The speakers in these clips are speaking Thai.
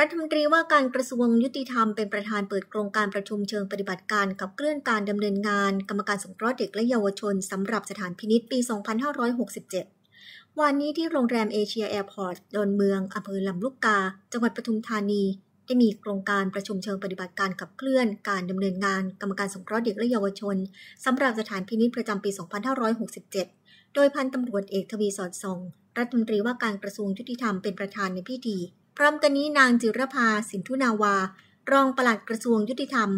รัฐมนตรีว่าการกระทรวงยุติธรรมเป็นประธานเปิดโครงการประชุมเชิงปฏิบัติการขับเคลื่อนการดำเนินงานกรรมการสงเคราะห์เด็กและเยาวชน สำหรับสถานพินิษปี 2567 วันนี้ที่โรงแรมเอเชียแอร์พอร์ตดอนเมืองอำเภอลำลูกกา จังหวัดปทุมธานีได้มีโครงการประชุมเชิงปฏิบัติการขับเคลื่อนการดำเนินงาน กรรมการสงเคราะห์เด็กและเยาวชนสำหรับสถานพินิษประจำปี 2567 โดยพันตำรวจเอกทวีสอดส่องรัฐมนตรีว่าการกระทรวงยุติธรรมเป็นประธานในพิธีพร้อมกันนี้นางจิรภาสินทุนาวา รองปลัดกระทรวงยุติธรรม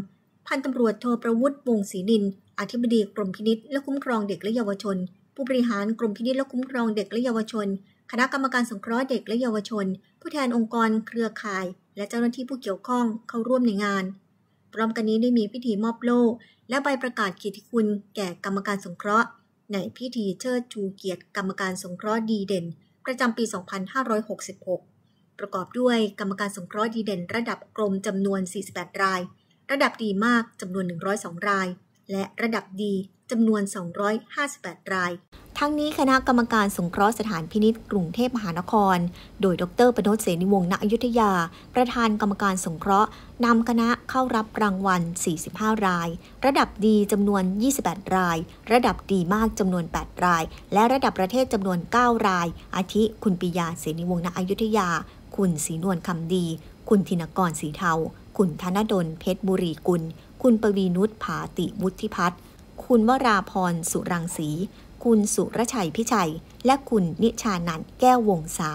พันตำรวจโทประวุฒิวงศรีนิน อธิบดีกรมพินิษและคุ้มครองเด็กและเยาวชน ผู้บริหารกรมพินิษและคุ้มครองเด็กและเยาวชน คณะกรรมการสงเคราะห์เด็กและเยาวชน ผู้แทนองค์กรเครือข่าย และเจ้าหน้าที่ผู้เกี่ยวข้องเข้าร่วมในงาน พร้อมกันนี้ได้มีพิธีมอบโล่และใบประกาศเกียรติคุณ แก่กรรมการสงเคราะห์ ในพิธีเชิดชูเกียรติ กรรมการสงเคราะห์ดีเด่น ประจำปี 2566ประกอบด้วยกรรมการสงเคราะห์ดีเด่น ระดับกรมจำนวน 48 ราย ระดับดีมากจำนวน 102 ราย และระดับดีจำนวน 258 ราย ทั้งนี้คณะกรรมการสงเคราะห์สถานพินิษกรุงเทพมหานคร โดยดรปนศเสนิวงศ์ณอยุธยา ประธานกรรมการสงเคราะห์นำคณะเข้ารับรางวัล 45 ราย ระดับดีจำนวน 28 ราย ระดับดีมากจำนวน 8 ราย และระดับประเทศจำนวน 9 ราย อาทิ คุณปิยาเสนิวงศ์ณอยุธยาคุณสีนวลคำดี คุณธินกรสีเทา คุณธนดลเพชรบุรีกุล คุณปวีนุชผาติวุฒิพัฒน์คุณวราพรสุรังสี คุณสุรชัยพิชัย และคุณนิชานันแก้ววงศา